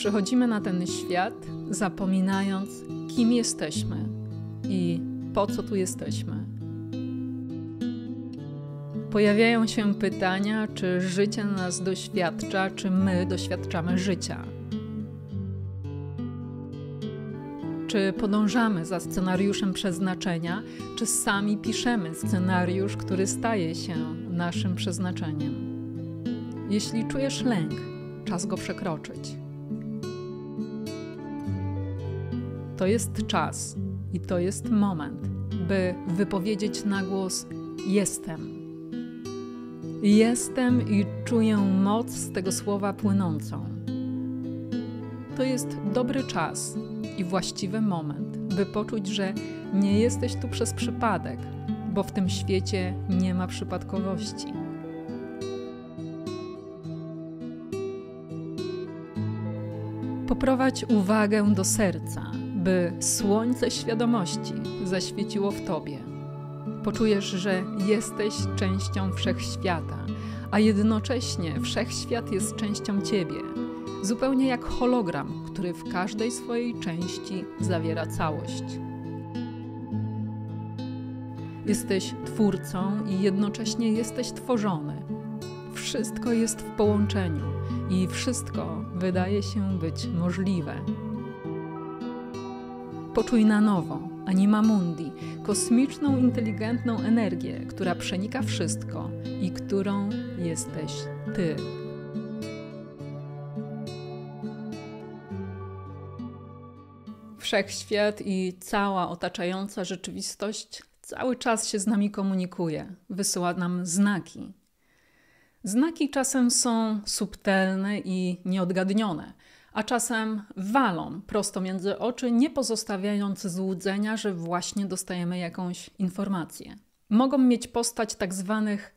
Przychodzimy na ten świat, zapominając, kim jesteśmy i po co tu jesteśmy. Pojawiają się pytania, czy życie nas doświadcza, czy my doświadczamy życia. Czy podążamy za scenariuszem przeznaczenia, czy sami piszemy scenariusz, który staje się naszym przeznaczeniem. Jeśli czujesz lęk, czas go przekroczyć. To jest czas i to jest moment, by wypowiedzieć na głos: Jestem. Jestem i czuję moc z tego słowa płynącą. To jest dobry czas i właściwy moment, by poczuć, że nie jesteś tu przez przypadek, bo w tym świecie nie ma przypadkowości. Poprowadź uwagę do serca by słońce świadomości zaświeciło w tobie. Poczujesz, że jesteś częścią wszechświata, a jednocześnie wszechświat jest częścią ciebie, zupełnie jak hologram, który w każdej swojej części zawiera całość. Jesteś twórcą i jednocześnie jesteś tworzony. Wszystko jest w połączeniu i wszystko wydaje się być możliwe. Poczuj na nowo, anima mundi, kosmiczną, inteligentną energię, która przenika wszystko i którą jesteś ty. Wszechświat i cała otaczająca rzeczywistość cały czas się z nami komunikuje, wysyła nam znaki. Znaki czasem są subtelne i nieodgadnione, a czasem walą prosto między oczy, nie pozostawiając złudzenia, że właśnie dostajemy jakąś informację. Mogą mieć postać tak zwanych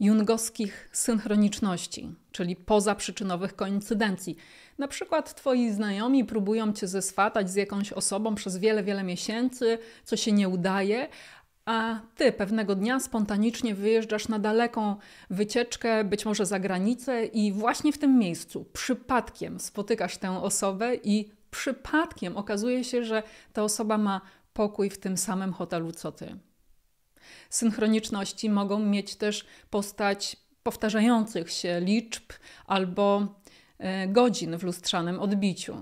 jungowskich synchroniczności, czyli pozaprzyczynowych koincydencji. Na przykład twoi znajomi próbują cię zeswatać z jakąś osobą przez wiele, wiele miesięcy, co się nie udaje, a ty pewnego dnia spontanicznie wyjeżdżasz na daleką wycieczkę, być może za granicę, i właśnie w tym miejscu przypadkiem spotykasz tę osobę, i przypadkiem okazuje się, że ta osoba ma pokój w tym samym hotelu co ty. Synchroniczności mogą mieć też postać powtarzających się liczb albo e, godzin w lustrzanym odbiciu.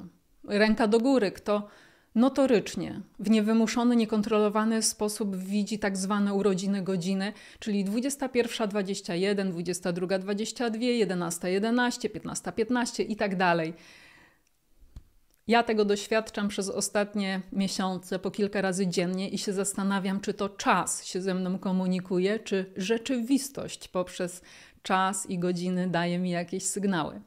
Ręka do góry, kto notorycznie w niewymuszony, niekontrolowany sposób widzi tak zwane urodziny godziny, czyli 21.21, 22.22, 11.11, 15.15 i tak dalej. Ja tego doświadczam przez ostatnie miesiące po kilka razy dziennie i się zastanawiam, czy to czas się ze mną komunikuje, czy rzeczywistość poprzez czas i godziny daje mi jakieś sygnały.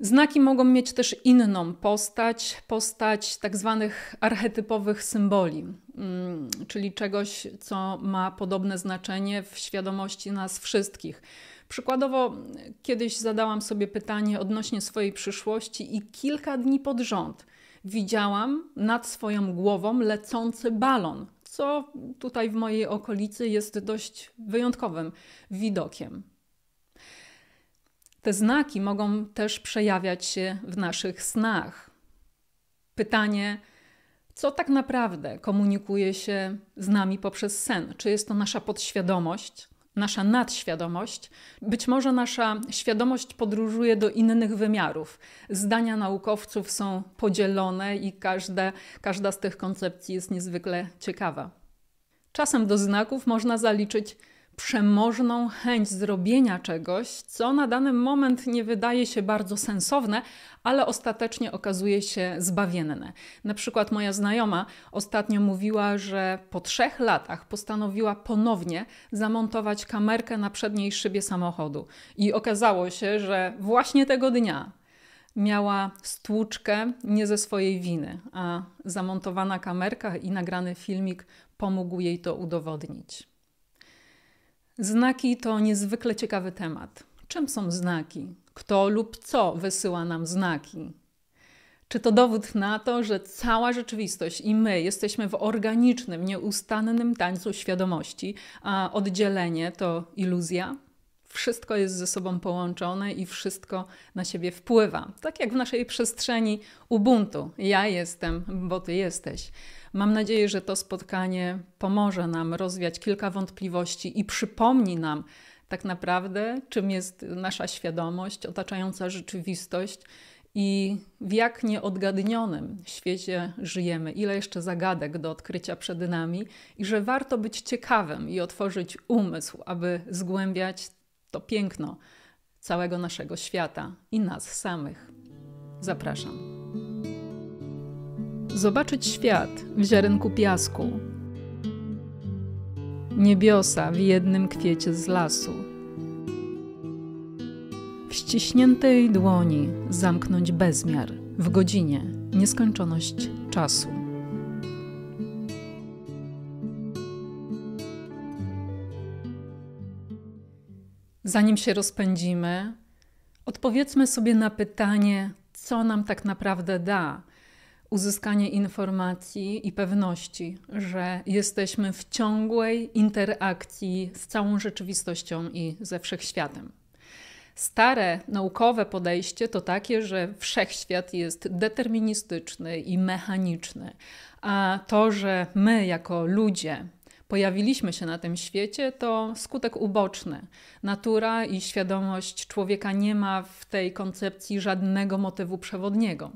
Znaki mogą mieć też inną postać, postać tak zwanych archetypowych symboli, mm, czyli czegoś, co ma podobne znaczenie w świadomości nas wszystkich. Przykładowo, kiedyś zadałam sobie pytanie odnośnie swojej przyszłości i kilka dni pod rząd widziałam nad swoją głową lecący balon, co tutaj w mojej okolicy jest dość wyjątkowym widokiem. Te znaki mogą też przejawiać się w naszych snach. Pytanie, co tak naprawdę komunikuje się z nami poprzez sen? Czy jest to nasza podświadomość, nasza nadświadomość? Być może nasza świadomość podróżuje do innych wymiarów. Zdania naukowców są podzielone i każde, każda z tych koncepcji jest niezwykle ciekawa. Czasem do znaków można zaliczyć przemożną chęć zrobienia czegoś, co na dany moment nie wydaje się bardzo sensowne, ale ostatecznie okazuje się zbawienne. Na przykład moja znajoma ostatnio mówiła, że po trzech latach postanowiła ponownie zamontować kamerkę na przedniej szybie samochodu i okazało się, że właśnie tego dnia miała stłuczkę nie ze swojej winy, a zamontowana kamerka i nagrany filmik pomógł jej to udowodnić. Znaki to niezwykle ciekawy temat. Czym są znaki? Kto lub co wysyła nam znaki? Czy to dowód na to, że cała rzeczywistość i my jesteśmy w organicznym, nieustannym tańcu świadomości, a oddzielenie to iluzja? Wszystko jest ze sobą połączone i wszystko na siebie wpływa. Tak jak w naszej przestrzeni Ubuntu. Ja jestem, bo ty jesteś. Mam nadzieję, że to spotkanie pomoże nam rozwiać kilka wątpliwości i przypomni nam tak naprawdę, czym jest nasza świadomość, otaczająca rzeczywistość i w jak nieodgadnionym świecie żyjemy, ile jeszcze zagadek do odkrycia przed nami, i że warto być ciekawym i otworzyć umysł, aby zgłębiać to piękno całego naszego świata i nas samych. Zapraszam zobaczyć świat w ziarenku piasku. Niebiosa w jednym kwiecie z lasu. W ściśniętej dłoni zamknąć bezmiar w godzinie nieskończoność czasu. Zanim się rozpędzimy, odpowiedzmy sobie na pytanie, co nam tak naprawdę da uzyskanie informacji i pewności, że jesteśmy w ciągłej interakcji z całą rzeczywistością i ze wszechświatem. Stare naukowe podejście to takie, że wszechświat jest deterministyczny i mechaniczny, a to, że my jako ludzie pojawiliśmy się na tym świecie, to skutek uboczny. Natura i świadomość człowieka nie ma w tej koncepcji żadnego motywu przewodniego.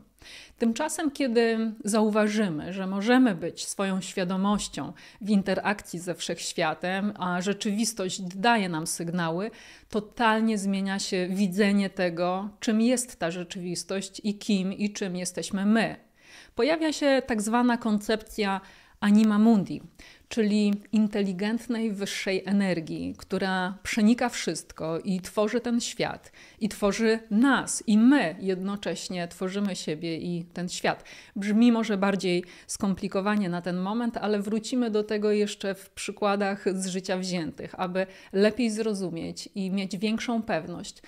Tymczasem, kiedy zauważymy, że możemy być swoją świadomością w interakcji ze wszechświatem, a rzeczywistość daje nam sygnały, totalnie zmienia się widzenie tego, czym jest ta rzeczywistość i kim i czym jesteśmy my. Pojawia się tak zwana koncepcja anima mundi, czyli inteligentnej wyższej energii, która przenika wszystko i tworzy ten świat, i tworzy nas, i my jednocześnie tworzymy siebie i ten świat. Brzmi może bardziej skomplikowanie na ten moment, ale wrócimy do tego jeszcze w przykładach z życia wziętych, aby lepiej zrozumieć i mieć większą pewność,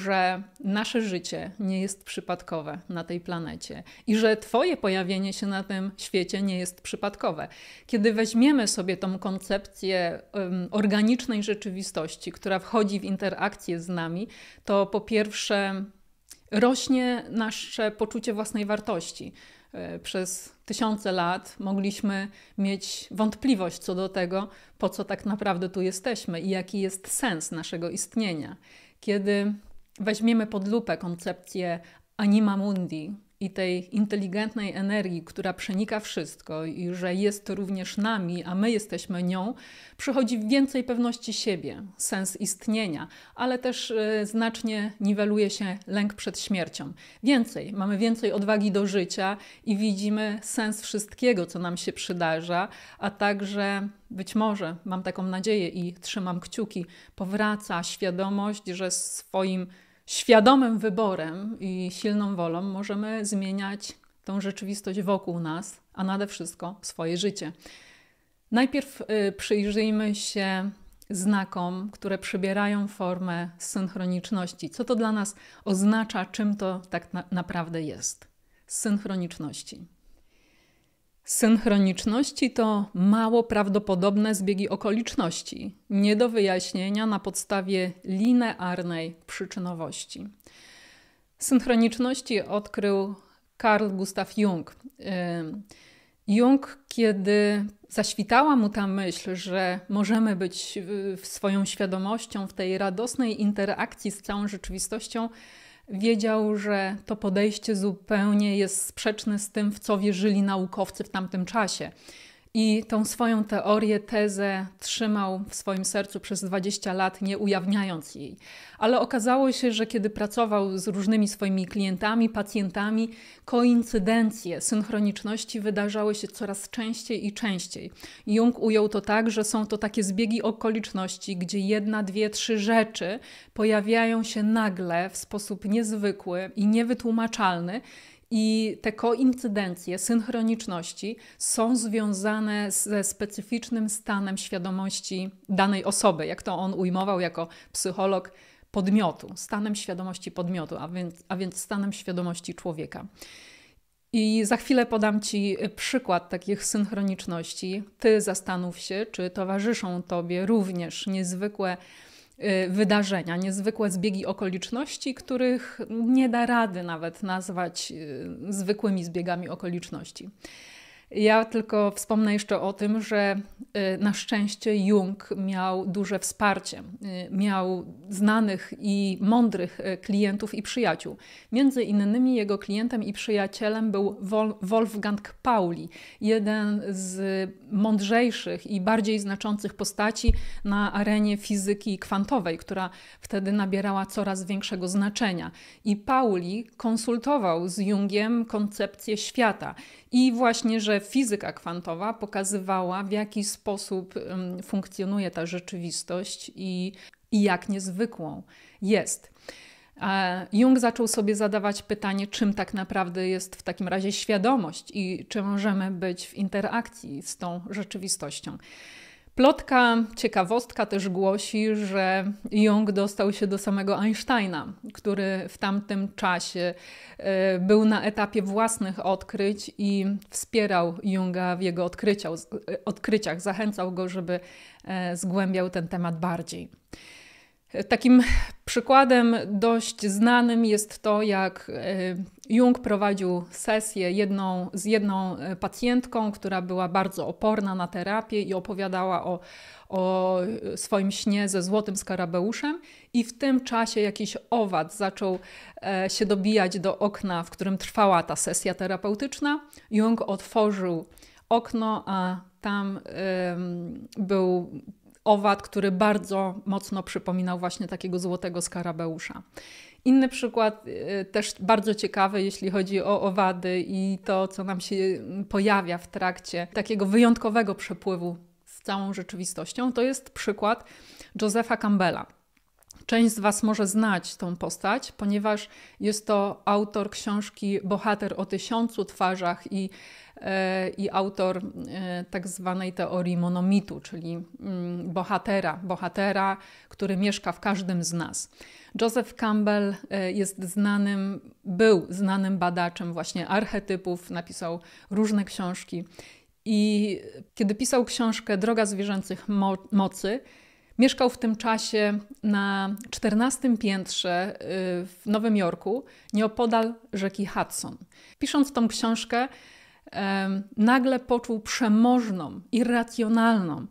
że nasze życie nie jest przypadkowe na tej planecie i że Twoje pojawienie się na tym świecie nie jest przypadkowe. Kiedy weźmiemy sobie tą koncepcję organicznej rzeczywistości, która wchodzi w interakcję z nami, to po pierwsze rośnie nasze poczucie własnej wartości. E, przez tysiące lat mogliśmy mieć wątpliwość co do tego, po co tak naprawdę tu jesteśmy i jaki jest sens naszego istnienia. Kiedy weźmiemy pod lupę koncepcję anima mundi, i tej inteligentnej energii, która przenika wszystko i że jest również nami, a my jesteśmy nią, przychodzi więcej pewności siebie, sens istnienia, ale też e, znacznie niweluje się lęk przed śmiercią. Więcej, mamy więcej odwagi do życia i widzimy sens wszystkiego, co nam się przydarza, a także być może, mam taką nadzieję i trzymam kciuki, powraca świadomość, że swoim świadomym wyborem i silną wolą możemy zmieniać tą rzeczywistość wokół nas, a nade wszystko swoje życie. Najpierw y, przyjrzyjmy się znakom, które przybierają formę synchroniczności. Co to dla nas oznacza, czym to tak na naprawdę jest? Synchroniczności. Synchroniczności to mało prawdopodobne zbiegi okoliczności, nie do wyjaśnienia na podstawie linearnej przyczynowości. Synchroniczności odkrył Carl Gustav Jung. Yy, Jung, kiedy zaświtała mu ta myśl, że możemy być swoją świadomością w tej radosnej interakcji z całą rzeczywistością, wiedział, że to podejście zupełnie jest sprzeczne z tym, w co wierzyli naukowcy w tamtym czasie. I tą swoją teorię, tezę trzymał w swoim sercu przez 20 lat, nie ujawniając jej. Ale okazało się, że kiedy pracował z różnymi swoimi klientami, pacjentami, koincydencje, synchroniczności wydarzały się coraz częściej i częściej. Jung ujął to tak, że są to takie zbiegi okoliczności, gdzie jedna, dwie, trzy rzeczy pojawiają się nagle w sposób niezwykły i niewytłumaczalny i te koincydencje, synchroniczności są związane ze specyficznym stanem świadomości danej osoby, jak to on ujmował jako psycholog podmiotu, stanem świadomości podmiotu, a więc, a więc stanem świadomości człowieka. I za chwilę podam Ci przykład takich synchroniczności. Ty zastanów się, czy towarzyszą Tobie również niezwykłe Y, wydarzenia, niezwykłe zbiegi okoliczności, których nie da rady nawet nazwać y, zwykłymi zbiegami okoliczności. Ja tylko wspomnę jeszcze o tym, że y, na szczęście Jung miał duże wsparcie. Y, miał znanych i mądrych y, klientów i przyjaciół. Między innymi jego klientem i przyjacielem był Wolfgang Pauli, jeden z mądrzejszych i bardziej znaczących postaci na arenie fizyki kwantowej, która wtedy nabierała coraz większego znaczenia. I Pauli konsultował z Jungiem koncepcję świata i właśnie, że fizyka kwantowa pokazywała, w jaki sposób funkcjonuje ta rzeczywistość i, i jak niezwykłą jest. Jung zaczął sobie zadawać pytanie, czym tak naprawdę jest w takim razie świadomość i czy możemy być w interakcji z tą rzeczywistością. Plotka, ciekawostka też głosi, że Jung dostał się do samego Einsteina, który w tamtym czasie e, był na etapie własnych odkryć i wspierał Junga w jego odkryciach, e, zachęcał go, żeby e, zgłębiał ten temat bardziej. Takim przykładem dość znanym jest to, jak e, Jung prowadził sesję jedną, z jedną e, pacjentką, która była bardzo oporna na terapię i opowiadała o, o swoim śnie ze złotym skarabeuszem. I w tym czasie jakiś owad zaczął e, się dobijać do okna, w którym trwała ta sesja terapeutyczna. Jung otworzył okno, a tam ym, był owad, który bardzo mocno przypominał właśnie takiego złotego skarabeusza. Inny przykład, y, też bardzo ciekawy, jeśli chodzi o owady i to, co nam się pojawia w trakcie takiego wyjątkowego przepływu z całą rzeczywistością, to jest przykład Josefa Campbella. Część z Was może znać tą postać, ponieważ jest to autor książki Bohater o tysiącu twarzach i, e, i autor e, tak zwanej teorii monomitu, czyli mm, bohatera, bohatera, który mieszka w każdym z nas. Joseph Campbell e, jest znanym, był znanym badaczem właśnie archetypów, napisał różne książki. I kiedy pisał książkę Droga zwierzęcych Mo- mocy, Mieszkał w tym czasie na 14 piętrze y, w Nowym Jorku, nieopodal rzeki Hudson. Pisząc tą książkę, nagle poczuł przemożną, irracjonalną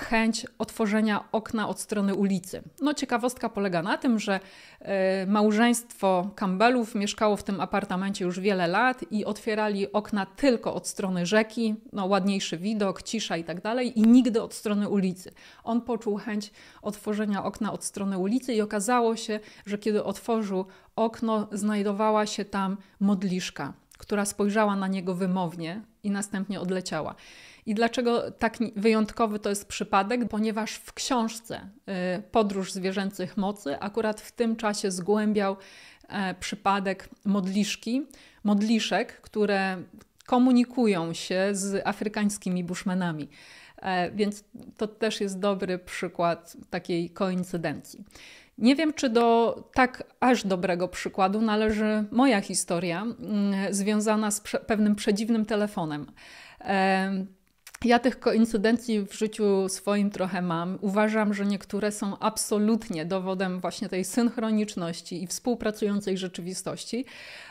chęć otworzenia okna od strony ulicy. No ciekawostka polega na tym, że e, małżeństwo Campbellów mieszkało w tym apartamencie już wiele lat i otwierali okna tylko od strony rzeki, no ładniejszy widok, cisza i tak dalej i nigdy od strony ulicy. On poczuł chęć otworzenia okna od strony ulicy i okazało się, że kiedy otworzył okno, znajdowała się tam modliszka, która spojrzała na niego wymownie i następnie odleciała. I dlaczego tak wyjątkowy to jest przypadek? Ponieważ w książce y, Podróż zwierzęcych mocy akurat w tym czasie zgłębiał e, przypadek modliszki, modliszek, które komunikują się z afrykańskimi buszmenami. E, więc to też jest dobry przykład takiej koincydencji. Nie wiem, czy do tak aż dobrego przykładu należy moja historia mm, związana z pewnym przedziwnym telefonem. E, ja tych koincydencji w życiu swoim trochę mam. Uważam, że niektóre są absolutnie dowodem właśnie tej synchroniczności i współpracującej rzeczywistości.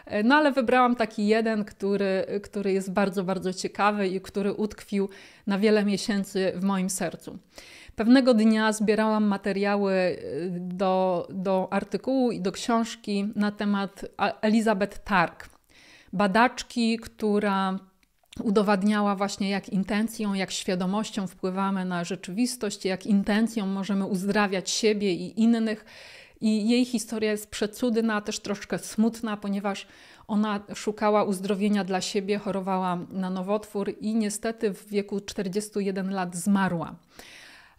E, no ale wybrałam taki jeden, który, który jest bardzo, bardzo ciekawy i który utkwił na wiele miesięcy w moim sercu. Pewnego dnia zbierałam materiały e, do, do artykułu i do książki na temat Elizabeth Targ, badaczki, która udowadniała właśnie, jak intencją, jak świadomością wpływamy na rzeczywistość, jak intencją możemy uzdrawiać siebie i innych. I jej historia jest przecudna, też troszkę smutna, ponieważ ona szukała uzdrowienia dla siebie, chorowała na nowotwór i niestety w wieku 41 lat zmarła.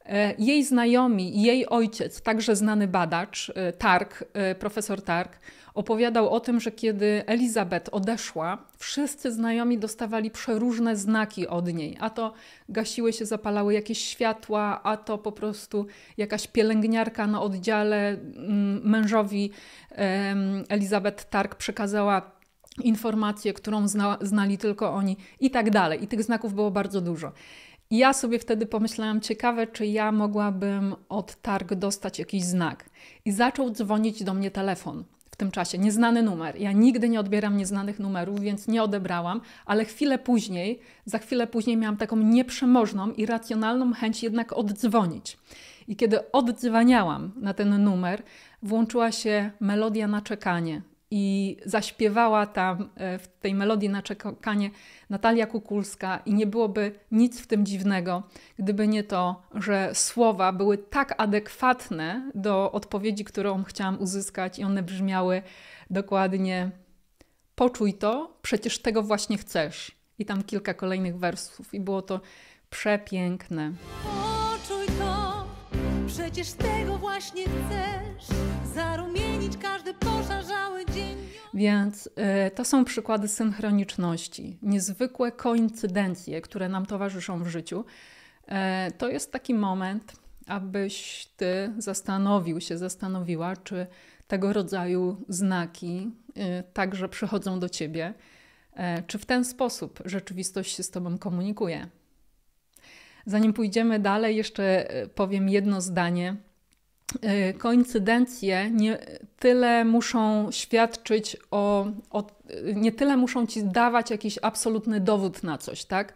E, jej znajomi, jej ojciec, także znany badacz, e, Targ, e, profesor Targ, opowiadał o tym, że kiedy Elizabeth odeszła, wszyscy znajomi dostawali przeróżne znaki od niej. A to gasiły się, zapalały jakieś światła, a to po prostu jakaś pielęgniarka na oddziale mm, mężowi Elizabeth Targ przekazała informację, którą zna, znali tylko oni, i tak dalej. I tych znaków było bardzo dużo. I ja sobie wtedy pomyślałam, ciekawe, czy ja mogłabym od targ dostać jakiś znak. I zaczął dzwonić do mnie telefon w tym czasie, nieznany numer. Ja nigdy nie odbieram nieznanych numerów, więc nie odebrałam, ale chwilę później, za chwilę później miałam taką nieprzemożną i racjonalną chęć jednak oddzwonić. I kiedy oddzwaniałam na ten numer, włączyła się melodia na czekanie i zaśpiewała tam e, w tej melodii na czekanie Natalia Kukulska i nie byłoby nic w tym dziwnego, gdyby nie to, że słowa były tak adekwatne do odpowiedzi, którą chciałam uzyskać i one brzmiały dokładnie poczuj to, przecież tego właśnie chcesz. I tam kilka kolejnych wersów i było to przepiękne. Poczuj to, przecież tego właśnie chcesz, zarumienić każdy poszarzały dzień. Więc y, to są przykłady synchroniczności, niezwykłe koincydencje, które nam towarzyszą w życiu. Y, to jest taki moment, abyś ty zastanowił się, zastanowiła, czy tego rodzaju znaki y, także przychodzą do ciebie, czy w ten sposób rzeczywistość się z tobą komunikuje. Zanim pójdziemy dalej, jeszcze powiem jedno zdanie Y, koincydencje nie tyle muszą świadczyć o, o, nie tyle muszą ci dawać jakiś absolutny dowód na coś, tak?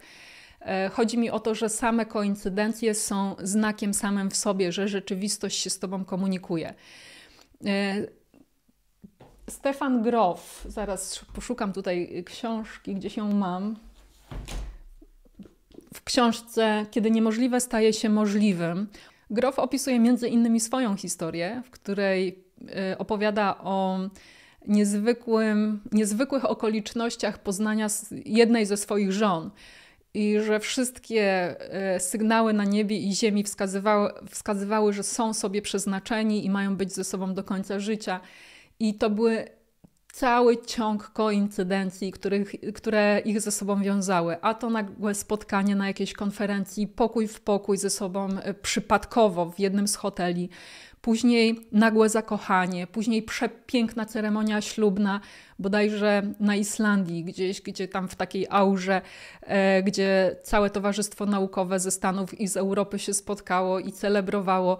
E, chodzi mi o to, że same koincydencje są znakiem samym w sobie, że rzeczywistość się z tobą komunikuje. E, Stefan Grof, zaraz poszukam tutaj książki, gdzie się mam. W książce Kiedy niemożliwe staje się możliwym, Grof opisuje między innymi swoją historię, w której e, opowiada o niezwykłym, niezwykłych okolicznościach poznania jednej ze swoich żon. I że wszystkie e, sygnały na niebie i ziemi wskazywały, wskazywały, że są sobie przeznaczeni i mają być ze sobą do końca życia. I to były cały ciąg koincydencji, których, które ich ze sobą wiązały. A to nagłe spotkanie na jakiejś konferencji, pokój w pokój ze sobą e, przypadkowo w jednym z hoteli, później nagłe zakochanie, później przepiękna ceremonia ślubna, bodajże na Islandii, gdzieś, gdzie tam w takiej aurze, e, gdzie całe towarzystwo naukowe ze Stanów i z Europy się spotkało i celebrowało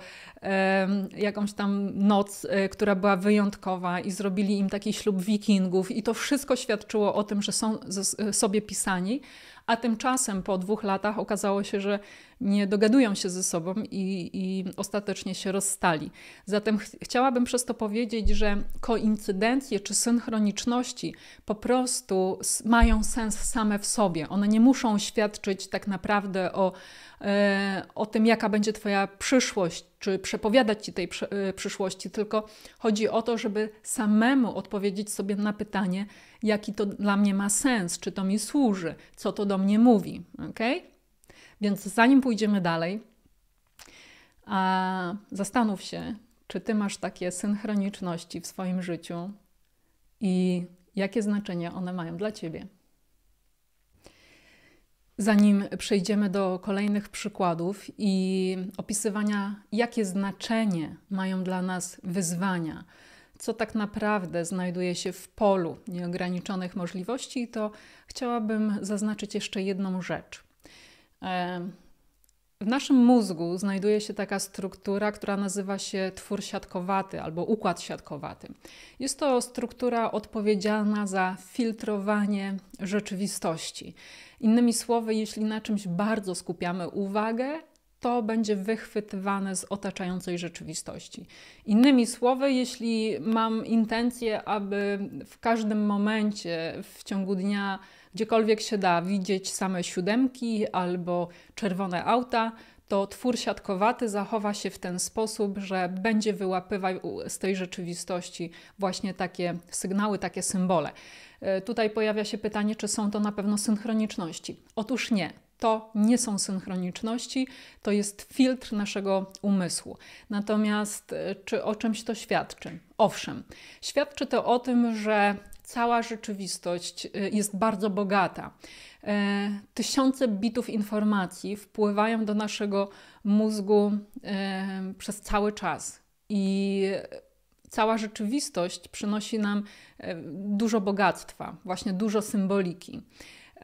jakąś tam noc, e, która była wyjątkowa i zrobili im taki ślub wikingów i to wszystko świadczyło o tym, że są sobie pisani, a tymczasem po dwóch latach okazało się, że nie dogadują się ze sobą i, i ostatecznie się rozstali. Zatem ch chciałabym przez to powiedzieć, że koincydencje czy synchroniczne okoliczności po prostu mają sens same w sobie. One nie muszą świadczyć tak naprawdę o, e, o tym, jaka będzie Twoja przyszłość, czy przepowiadać Ci tej e, przyszłości, tylko chodzi o to, żeby samemu odpowiedzieć sobie na pytanie, jaki to dla mnie ma sens, czy to mi służy, co to do mnie mówi. Okay? Więc zanim pójdziemy dalej, a zastanów się, czy ty masz takie synchroniczności w swoim życiu, i jakie znaczenie one mają dla Ciebie. Zanim przejdziemy do kolejnych przykładów i opisywania, jakie znaczenie mają dla nas wyzwania, co tak naprawdę znajduje się w polu nieograniczonych możliwości, to chciałabym zaznaczyć jeszcze jedną rzecz. E, w naszym mózgu znajduje się taka struktura, która nazywa się twór siatkowaty albo układ siatkowaty. Jest to struktura odpowiedzialna za filtrowanie rzeczywistości. Innymi słowy, jeśli na czymś bardzo skupiamy uwagę, to będzie wychwytywane z otaczającej rzeczywistości. Innymi słowy, jeśli mam intencję, aby w każdym momencie w ciągu dnia gdziekolwiek się da widzieć same siódemki albo czerwone auta, to twór siatkowaty zachowa się w ten sposób, że będzie wyłapywał z tej rzeczywistości właśnie takie sygnały, takie symbole. E, tutaj pojawia się pytanie, czy są to na pewno synchroniczności. Otóż nie. To nie są synchroniczności, to jest filtr naszego umysłu. Natomiast e, czy o czymś to świadczy? Owszem, świadczy to o tym, że cała rzeczywistość y, jest bardzo bogata. E, tysiące bitów informacji wpływają do naszego mózgu e, przez cały czas i cała rzeczywistość przynosi nam e, dużo bogactwa, właśnie dużo symboliki.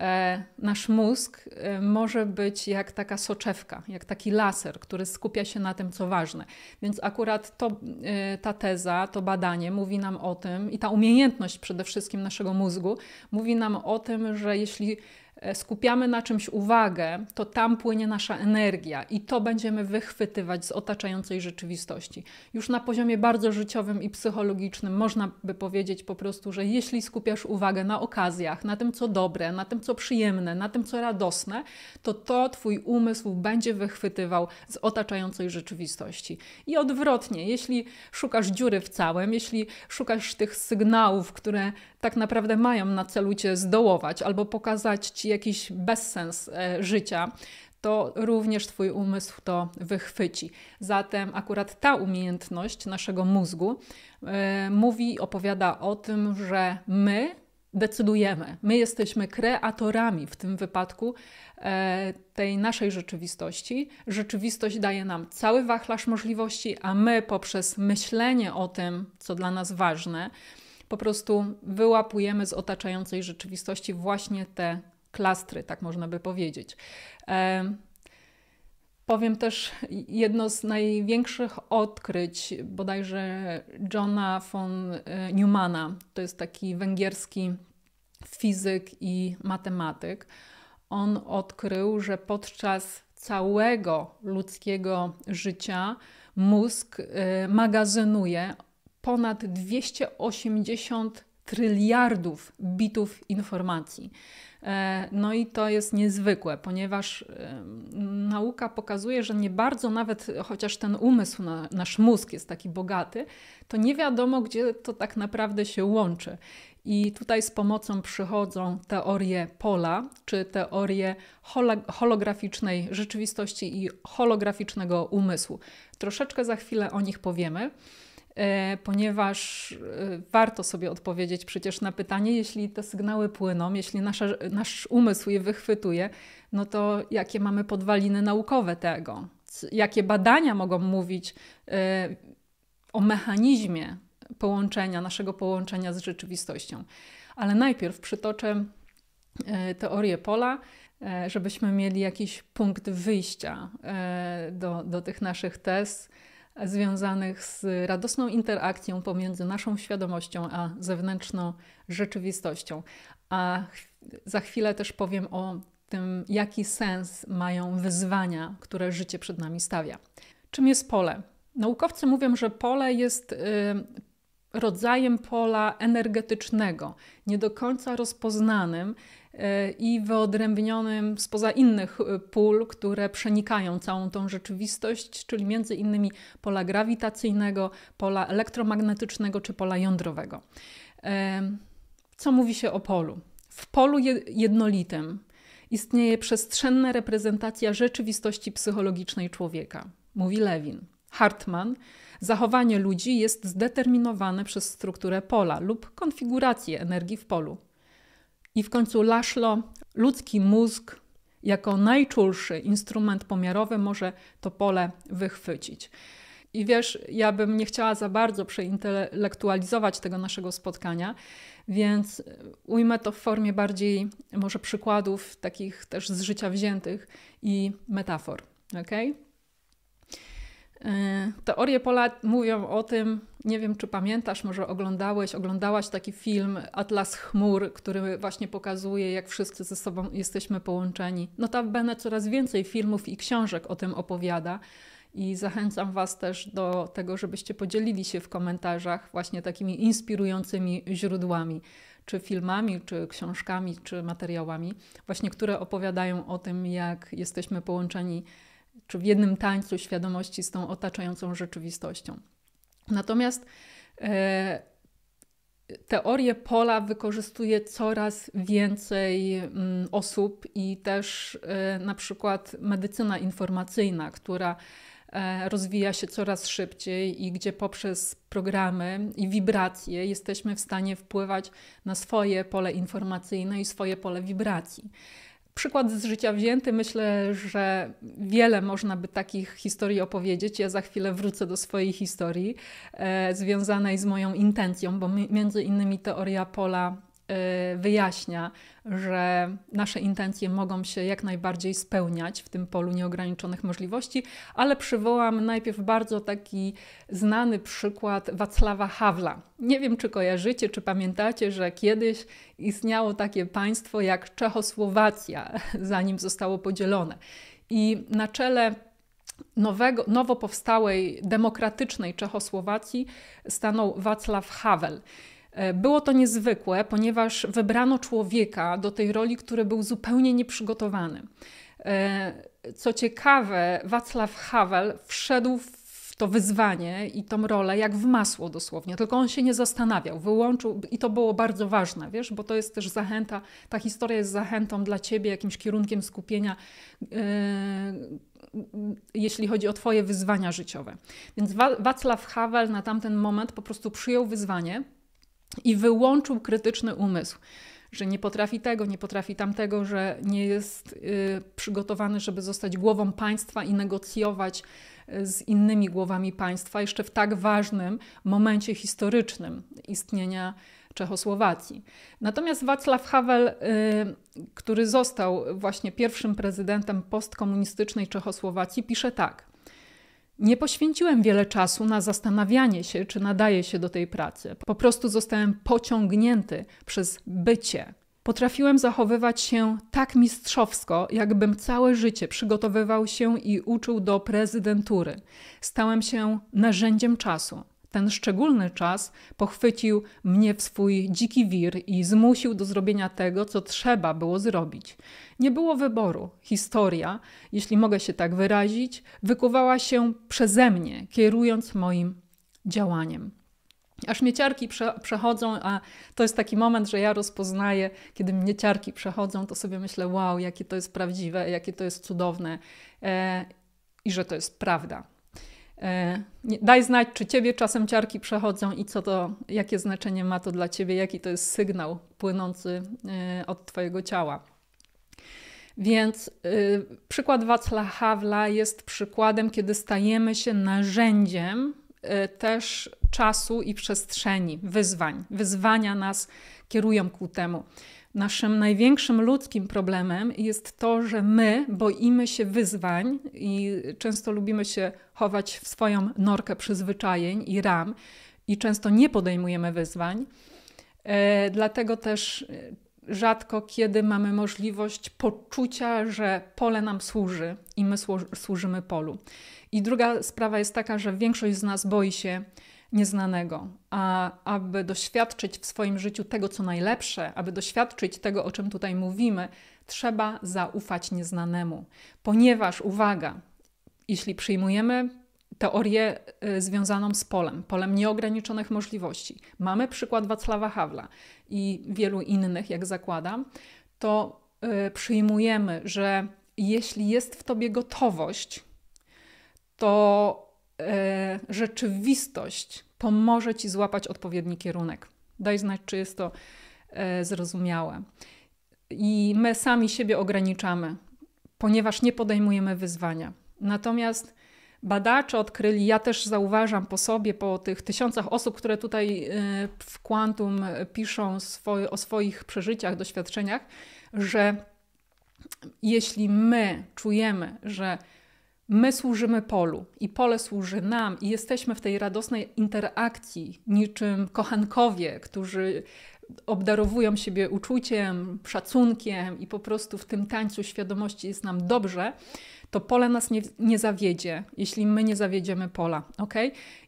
E, nasz mózg e, może być jak taka soczewka, jak taki laser, który skupia się na tym, co ważne. Więc akurat to, e, ta teza, to badanie mówi nam o tym i ta umiejętność przede wszystkim naszego mózgu mówi nam o tym, że jeśli E, skupiamy na czymś uwagę, to tam płynie nasza energia i to będziemy wychwytywać z otaczającej rzeczywistości. Już na poziomie bardzo życiowym i psychologicznym można by powiedzieć po prostu, że jeśli skupiasz uwagę na okazjach, na tym co dobre, na tym co przyjemne, na tym co radosne, to to twój umysł będzie wychwytywał z otaczającej rzeczywistości. I odwrotnie, jeśli szukasz dziury w całym, jeśli szukasz tych sygnałów, które tak naprawdę mają na celu cię zdołować albo pokazać ci jakiś bezsens e, życia, to również Twój umysł to wychwyci. Zatem akurat ta umiejętność naszego mózgu e, mówi, opowiada o tym, że my decydujemy, my jesteśmy kreatorami w tym wypadku e, tej naszej rzeczywistości. Rzeczywistość daje nam cały wachlarz możliwości, a my poprzez myślenie o tym, co dla nas ważne, po prostu wyłapujemy z otaczającej rzeczywistości właśnie te klastry, tak można by powiedzieć. E, powiem też jedno z największych odkryć bodajże Johna von e, Neumana, To jest taki węgierski fizyk i matematyk. On odkrył, że podczas całego ludzkiego życia mózg e, magazynuje ponad 280 tryliardów bitów informacji. E, no i to jest niezwykłe, ponieważ nauka pokazuje, że nie bardzo nawet, chociaż ten umysł, nasz mózg jest taki bogaty, to nie wiadomo, gdzie to tak naprawdę się łączy. I tutaj z pomocą przychodzą teorie pola, czy teorie holograficznej rzeczywistości i holograficznego umysłu. Troszeczkę za chwilę o nich powiemy. E, ponieważ e, warto sobie odpowiedzieć przecież na pytanie, jeśli te sygnały płyną, jeśli nasza, nasz umysł je wychwytuje, no to jakie mamy podwaliny naukowe tego? Jakie badania mogą mówić e, o mechanizmie połączenia, naszego połączenia z rzeczywistością? Ale najpierw przytoczę teorię pola, żebyśmy mieli jakiś punkt wyjścia do, do tych naszych test związanych z radosną interakcją pomiędzy naszą świadomością a zewnętrzną rzeczywistością. A za chwilę też powiem o tym, jaki sens mają wyzwania, które życie przed nami stawia. Czym jest pole? Naukowcy mówią, że pole jest y, rodzajem pola energetycznego, nie do końca rozpoznanym E, i wyodrębnionym spoza innych e, pól, które przenikają całą tą rzeczywistość, czyli między innymi pola grawitacyjnego, pola elektromagnetycznego czy pola jądrowego. E, co mówi się o polu? W polu jednolitym istnieje przestrzenna reprezentacja rzeczywistości psychologicznej człowieka, mówi Lewin. Hartmann, zachowanie ludzi jest zdeterminowane przez strukturę pola lub konfigurację energii w polu. I w końcu Laszlo, ludzki mózg, jako najczulszy instrument pomiarowy, może to pole wychwycić. I wiesz, ja bym nie chciała za bardzo przeintelektualizować tego naszego spotkania, więc ujmę to w formie bardziej może przykładów takich też z życia wziętych i metafor. Okay? Y, teorie pola mówią o tym, nie wiem czy pamiętasz, może oglądałeś, oglądałaś taki film Atlas Chmur, który właśnie pokazuje, jak wszyscy ze sobą jesteśmy połączeni. Notabene coraz więcej filmów i książek o tym opowiada. I zachęcam Was też do tego, żebyście podzielili się w komentarzach właśnie takimi inspirującymi źródłami, czy filmami, czy książkami, czy materiałami, właśnie które opowiadają o tym, jak jesteśmy połączeni czy w jednym tańcu świadomości z tą otaczającą rzeczywistością. Natomiast e, teorię pola wykorzystuje coraz więcej mm, osób i też e, na przykład medycyna informacyjna, która e, rozwija się coraz szybciej i gdzie poprzez programy i wibracje jesteśmy w stanie wpływać na swoje pole informacyjne i swoje pole wibracji. Przykład z życia wzięty, myślę, że wiele można by takich historii opowiedzieć. Ja za chwilę wrócę do swojej historii e, związanej z moją intencją, bo między innymi teoria pola Y, wyjaśnia, że nasze intencje mogą się jak najbardziej spełniać w tym polu nieograniczonych możliwości, ale przywołam najpierw bardzo taki znany przykład Wacława Hawla. Nie wiem, czy kojarzycie, czy pamiętacie, że kiedyś istniało takie państwo jak Czechosłowacja, zanim zostało podzielone. I na czele nowego, nowo powstałej demokratycznej Czechosłowacji stanął Wacław Havel. E, było to niezwykłe, ponieważ wybrano człowieka do tej roli, który był zupełnie nieprzygotowany. E, co ciekawe, Wacław Havel wszedł w to wyzwanie i tą rolę jak w masło dosłownie, tylko on się nie zastanawiał, wyłączył i to było bardzo ważne, wiesz, bo to jest też zachęta, ta historia jest zachętą dla ciebie, jakimś kierunkiem skupienia, yy, jeśli chodzi o twoje wyzwania życiowe. Więc Wa Wacław Havel na tamten moment po prostu przyjął wyzwanie, i wyłączył krytyczny umysł, że nie potrafi tego, nie potrafi tamtego, że nie jest y, przygotowany, żeby zostać głową państwa i negocjować y, z innymi głowami państwa, jeszcze w tak ważnym momencie historycznym istnienia Czechosłowacji. Natomiast Václav Havel, y, który został właśnie pierwszym prezydentem postkomunistycznej Czechosłowacji, pisze tak. Nie poświęciłem wiele czasu na zastanawianie się, czy nadaje się do tej pracy. Po prostu zostałem pociągnięty przez bycie. Potrafiłem zachowywać się tak mistrzowsko, jakbym całe życie przygotowywał się i uczył do prezydentury. Stałem się narzędziem czasu. Ten szczególny czas pochwycił mnie w swój dziki wir i zmusił do zrobienia tego, co trzeba było zrobić. Nie było wyboru. Historia, jeśli mogę się tak wyrazić, wykuwała się przeze mnie, kierując moim działaniem. aż śmieciarki prze, przechodzą, a to jest taki moment, że ja rozpoznaję, kiedy mnie ciarki przechodzą, to sobie myślę, wow, jakie to jest prawdziwe, jakie to jest cudowne e, i że to jest prawda. E, daj znać, czy ciebie czasem ciarki przechodzą i co to, jakie znaczenie ma to dla ciebie, jaki to jest sygnał płynący e, od twojego ciała. Więc y, przykład Wacła Hawla jest przykładem, kiedy stajemy się narzędziem y, też czasu i przestrzeni, wyzwań. Wyzwania nas kierują ku temu. Naszym największym ludzkim problemem jest to, że my boimy się wyzwań i często lubimy się chować w swoją norkę przyzwyczajeń i ram, i często nie podejmujemy wyzwań. E, dlatego też e, rzadko kiedy mamy możliwość poczucia, że pole nam służy i my służymy polu. I druga sprawa jest taka, że większość z nas boi się nieznanego, a aby doświadczyć w swoim życiu tego, co najlepsze, aby doświadczyć tego, o czym tutaj mówimy, trzeba zaufać nieznanemu. Ponieważ, uwaga, jeśli przyjmujemy teorię y, związaną z polem, polem nieograniczonych możliwości, mamy przykład Wacława Hawla i wielu innych, jak zakładam, to y, przyjmujemy, że jeśli jest w tobie gotowość, to E, rzeczywistość pomoże ci złapać odpowiedni kierunek. Daj znać, czy jest to e, zrozumiałe. I my sami siebie ograniczamy, ponieważ nie podejmujemy wyzwania. Natomiast badacze odkryli, ja też zauważam po sobie, po tych tysiącach osób, które tutaj e, w Quantum piszą swoje, o swoich przeżyciach, doświadczeniach, że jeśli my czujemy, że My służymy polu i pole służy nam, i jesteśmy w tej radosnej interakcji, niczym kochankowie, którzy obdarowują siebie uczuciem, szacunkiem i po prostu w tym tańcu świadomości jest nam dobrze, to pole nas nie, nie zawiedzie, jeśli my nie zawiedziemy pola. ok?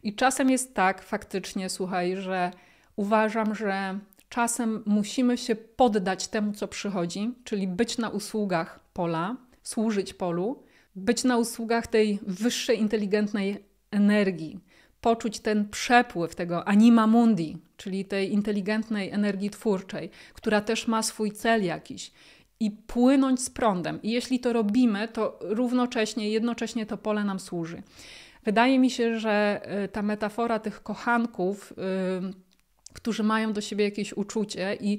I czasem jest tak faktycznie, słuchaj, że uważam, że czasem musimy się poddać temu, co przychodzi, czyli być na usługach pola, służyć polu być na usługach tej wyższej, inteligentnej energii, poczuć ten przepływ tego anima mundi, czyli tej inteligentnej energii twórczej, która też ma swój cel jakiś. I płynąć z prądem. I jeśli to robimy, to równocześnie, jednocześnie to pole nam służy. Wydaje mi się, że y, ta metafora tych kochanków, yy, którzy mają do siebie jakieś uczucie i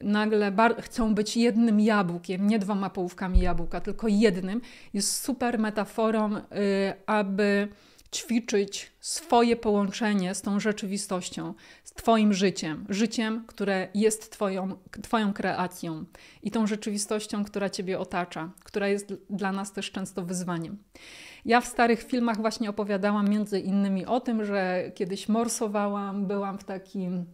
nagle chcą być jednym jabłkiem, nie dwoma połówkami jabłka, tylko jednym, jest super metaforą, y, aby ćwiczyć swoje połączenie z tą rzeczywistością, z Twoim życiem, życiem, które jest Twoją, twoją kreacją i tą rzeczywistością, która Ciebie otacza, która jest dla nas też często wyzwaniem. Ja w starych filmach właśnie opowiadałam między innymi o tym, że kiedyś morsowałam, byłam w takim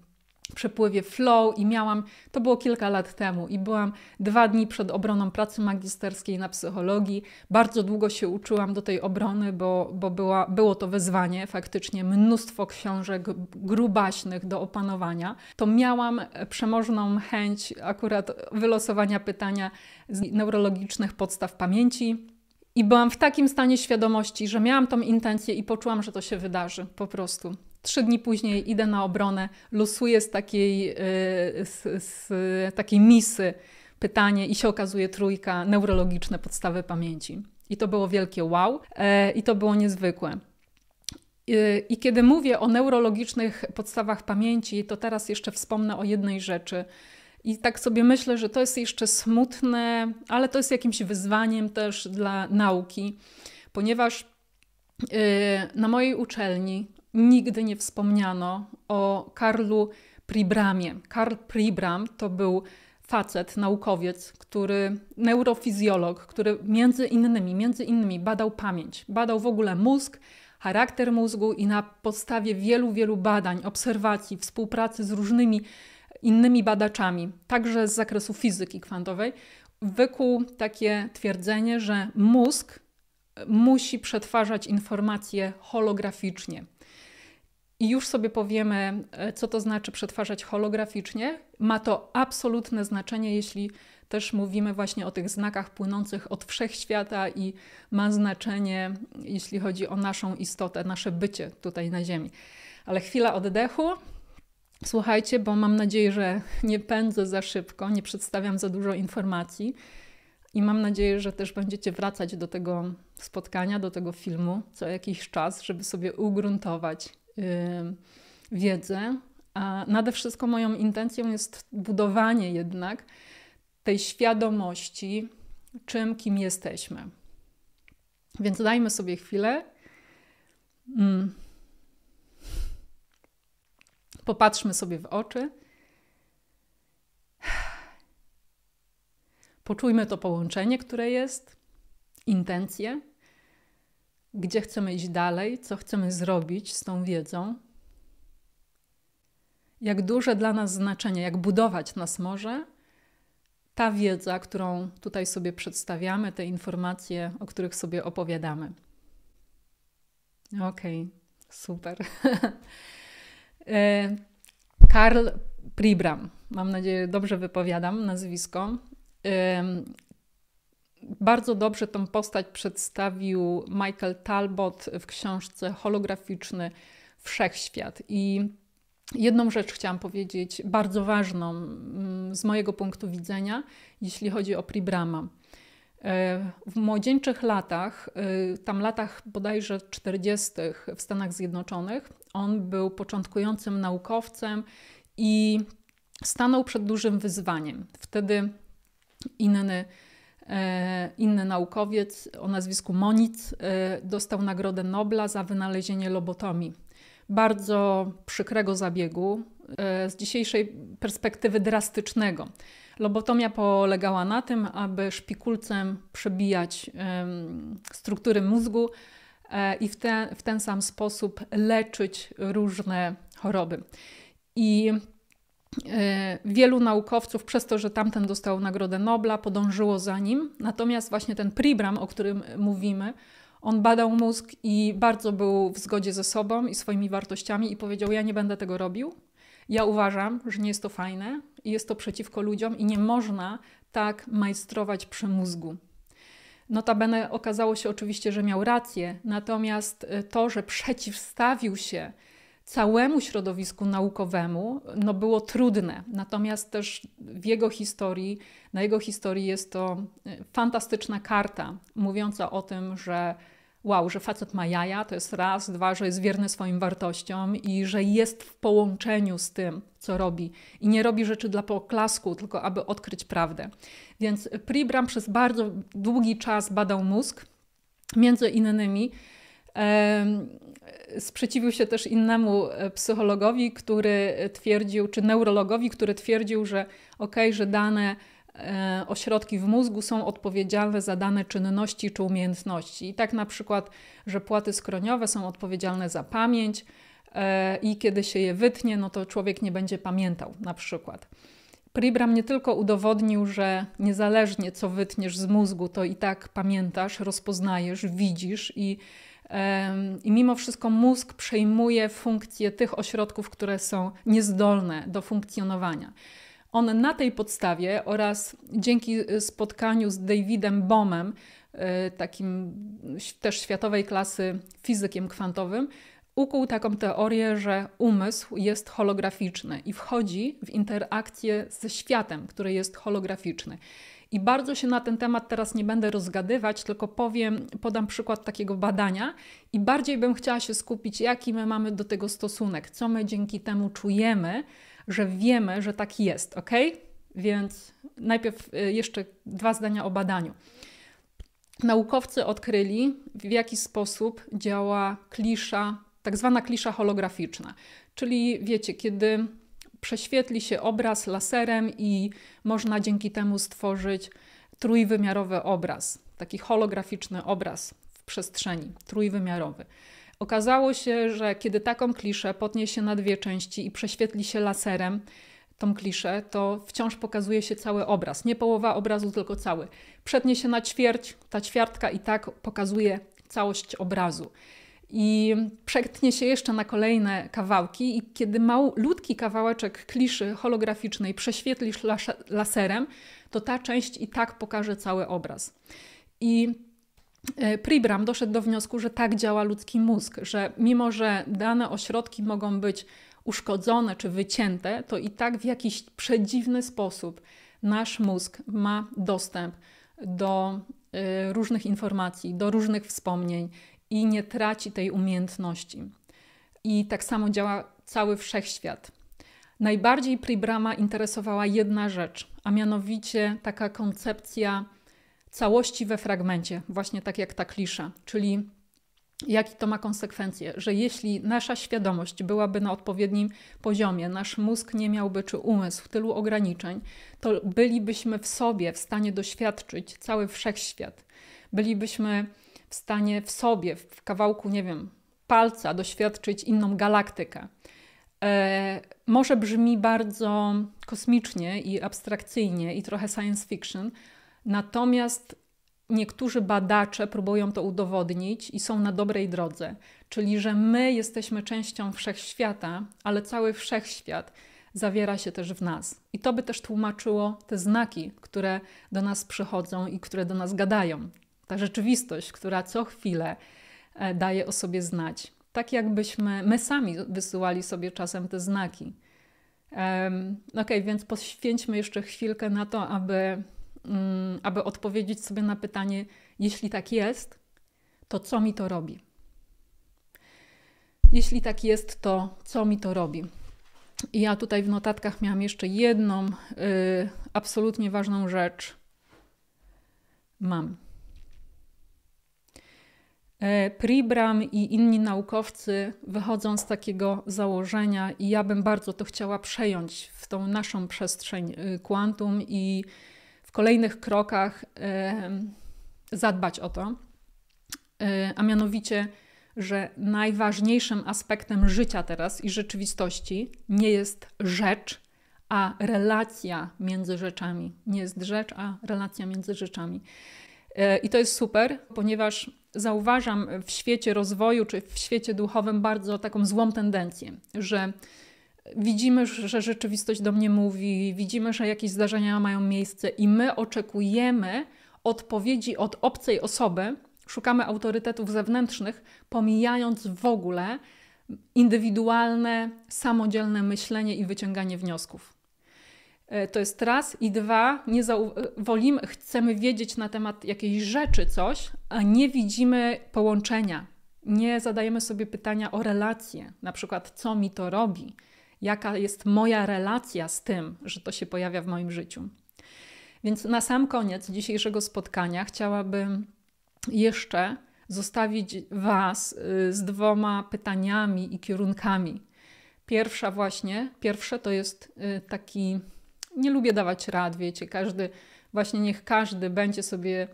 przepływie flow i miałam, to było kilka lat temu i byłam dwa dni przed obroną pracy magisterskiej na psychologii. Bardzo długo się uczyłam do tej obrony, bo, bo była, było to wyzwanie, faktycznie mnóstwo książek grubaśnych do opanowania. To miałam e, przemożną chęć akurat wylosowania pytania z neurologicznych podstaw pamięci. I byłam w takim stanie świadomości, że miałam tą intencję i poczułam, że to się wydarzy po prostu. Trzy dni później idę na obronę, losuję z takiej, y, z, z takiej misy pytanie i się okazuje trójka, neurologiczne podstawy pamięci. I to było wielkie wow, e, i to było niezwykłe. Y, I kiedy mówię o neurologicznych podstawach pamięci, to teraz jeszcze wspomnę o jednej rzeczy. I tak sobie myślę, że to jest jeszcze smutne, ale to jest jakimś wyzwaniem też dla nauki, ponieważ y, na mojej uczelni nigdy nie wspomniano o Karlu Pribramie. Karl Pribram to był facet, naukowiec, który, neurofizjolog, który między innymi, między innymi badał pamięć, badał w ogóle mózg, charakter mózgu i na podstawie wielu, wielu badań, obserwacji, współpracy z różnymi innymi badaczami, także z zakresu fizyki kwantowej, wykuł takie twierdzenie, że mózg musi przetwarzać informacje holograficznie i już sobie powiemy, e, co to znaczy przetwarzać holograficznie. Ma to absolutne znaczenie, jeśli też mówimy właśnie o tych znakach płynących od wszechświata i ma znaczenie, jeśli chodzi o naszą istotę, nasze bycie tutaj na Ziemi. Ale chwila oddechu. Słuchajcie, bo mam nadzieję, że nie pędzę za szybko, nie przedstawiam za dużo informacji i mam nadzieję, że też będziecie wracać do tego spotkania, do tego filmu co jakiś czas, żeby sobie ugruntować Y, wiedzę, a nade wszystko moją intencją jest budowanie jednak tej świadomości, czym, kim jesteśmy. Więc dajmy sobie chwilę. Mm, popatrzmy sobie w oczy. Poczujmy to połączenie, które jest, intencje gdzie chcemy iść dalej, co chcemy zrobić z tą wiedzą, jak duże dla nas znaczenie, jak budować nas może ta wiedza, którą tutaj sobie przedstawiamy, te informacje, o których sobie opowiadamy. Okej, okay, super. E, Karl Pribram, mam nadzieję, dobrze wypowiadam nazwisko. E, bardzo dobrze tą postać przedstawił Michael Talbot w książce Holograficzny Wszechświat. I jedną rzecz chciałam powiedzieć, bardzo ważną mm, z mojego punktu widzenia, jeśli chodzi o Pribrama. E, w młodzieńczych latach, e, tam latach bodajże 40. w Stanach Zjednoczonych, on był początkującym naukowcem i stanął przed dużym wyzwaniem. Wtedy inny E, inny naukowiec o nazwisku Moniz e, dostał Nagrodę Nobla za wynalezienie lobotomii. Bardzo przykrego zabiegu, e, z dzisiejszej perspektywy drastycznego. Lobotomia polegała na tym, aby szpikulcem przebijać struktury mózgu i w ten, w ten sam sposób leczyć różne choroby. I Y, wielu naukowców, przez to, że tamten dostał Nagrodę Nobla, podążyło za nim. Natomiast właśnie ten Pribram, o którym mówimy, on badał mózg i bardzo był w zgodzie ze sobą i swoimi wartościami i powiedział: Ja nie będę tego robił. Ja uważam, że nie jest to fajne i jest to przeciwko ludziom i nie można tak majstrować przy mózgu. Notabene okazało się oczywiście, że miał rację, natomiast y, to, że przeciwstawił się całemu środowisku naukowemu no było trudne. Natomiast też w jego historii, na jego historii jest to e, fantastyczna karta mówiąca o tym, że wow, że facet ma jaja, to jest raz, dwa, że jest wierny swoim wartościom i że jest w połączeniu z tym, co robi. I nie robi rzeczy dla poklasku, tylko aby odkryć prawdę. Więc Pribram przez bardzo długi czas badał mózg, między innymi Sprzeciwił się też innemu e, psychologowi, który twierdził, czy neurologowi, który twierdził, że okej, okay, że dane e, ośrodki w mózgu są odpowiedzialne za dane czynności czy umiejętności. I tak na przykład, że płaty skroniowe są odpowiedzialne za pamięć e, i kiedy się je wytnie, no to człowiek nie będzie pamiętał na przykład. Pribram nie tylko udowodnił, że niezależnie co wytniesz z mózgu, to i tak pamiętasz, rozpoznajesz, widzisz i i mimo wszystko mózg przejmuje funkcje tych ośrodków, które są niezdolne do funkcjonowania. On na tej podstawie oraz dzięki y, spotkaniu z Davidem Bomem, y, takim też światowej klasy fizykiem kwantowym, ukuł taką teorię, że umysł jest holograficzny i wchodzi w interakcję ze światem, który jest holograficzny. I bardzo się na ten temat teraz nie będę rozgadywać, tylko powiem, podam przykład takiego badania i bardziej bym chciała się skupić, jaki my mamy do tego stosunek, co my dzięki temu czujemy, że wiemy, że tak jest, ok? Więc najpierw y, jeszcze dwa zdania o badaniu. Naukowcy odkryli, w jaki sposób działa klisza, tak zwana klisza holograficzna. Czyli wiecie, kiedy prześwietli się obraz laserem i można dzięki temu stworzyć trójwymiarowy obraz, taki holograficzny obraz w przestrzeni, trójwymiarowy. Okazało się, że kiedy taką kliszę potnie się na dwie części i prześwietli się laserem, tą kliszę, to wciąż pokazuje się cały obraz. Nie połowa obrazu, tylko cały. Przednie się na ćwierć, ta ćwiartka i tak pokazuje całość obrazu i przetnie się jeszcze na kolejne kawałki i kiedy malutki kawałeczek kliszy holograficznej prześwietlisz laserem, to ta część i tak pokaże cały obraz. I e, Pribram doszedł do wniosku, że tak działa ludzki mózg, że mimo że dane ośrodki mogą być uszkodzone czy wycięte, to i tak w jakiś przedziwny sposób nasz mózg ma dostęp do e, różnych informacji, do różnych wspomnień i nie traci tej umiejętności. I tak samo działa cały wszechświat. Najbardziej Pribrama interesowała jedna rzecz, a mianowicie taka koncepcja całości we fragmencie, właśnie tak jak ta klisza, czyli jakie to ma konsekwencje, że jeśli nasza świadomość byłaby na odpowiednim poziomie, nasz mózg nie miałby czy umysł tylu ograniczeń, to bylibyśmy w sobie w stanie doświadczyć cały wszechświat. Bylibyśmy stanie w sobie, w kawałku, nie wiem, palca doświadczyć inną galaktykę. E, może brzmi bardzo kosmicznie i abstrakcyjnie i trochę science fiction, natomiast niektórzy badacze próbują to udowodnić i są na dobrej drodze. Czyli, że my jesteśmy częścią wszechświata, ale cały wszechświat zawiera się też w nas. I to by też tłumaczyło te znaki, które do nas przychodzą i które do nas gadają ta rzeczywistość, która co chwilę e, daje o sobie znać. Tak jakbyśmy my sami wysyłali sobie czasem te znaki. ok, więc poświęćmy jeszcze chwilkę na to, aby, mm, aby odpowiedzieć sobie na pytanie, jeśli tak jest, to co mi to robi? Jeśli tak jest, to co mi to robi? I ja tutaj w notatkach miałam jeszcze jedną y, absolutnie ważną rzecz. Mam. E, Pribram i inni naukowcy wychodzą z takiego założenia, i ja bym bardzo to chciała przejąć w tą naszą przestrzeń y, kwantum i w kolejnych krokach zadbać o to. E, a mianowicie, że najważniejszym aspektem życia teraz i rzeczywistości nie jest rzecz, a relacja między rzeczami. Nie jest rzecz, a relacja między rzeczami. E, I to jest super, ponieważ zauważam w świecie rozwoju czy w świecie duchowym bardzo taką złą tendencję, że widzimy, że rzeczywistość do mnie mówi, widzimy, że jakieś zdarzenia mają miejsce i my oczekujemy odpowiedzi od obcej osoby, szukamy autorytetów zewnętrznych, pomijając w ogóle indywidualne, samodzielne myślenie i wyciąganie wniosków. E, to jest raz i dwa, nie wolimy, chcemy wiedzieć na temat jakiejś rzeczy coś, a nie widzimy połączenia. Nie zadajemy sobie pytania o relacje, na przykład co mi to robi, jaka jest moja relacja z tym, że to się pojawia w moim życiu. Więc na sam koniec dzisiejszego spotkania chciałabym jeszcze zostawić Was y, z dwoma pytaniami i kierunkami. Pierwsza właśnie, pierwsze to jest y, taki nie lubię dawać rad, wiecie, każdy, właśnie niech każdy będzie sobie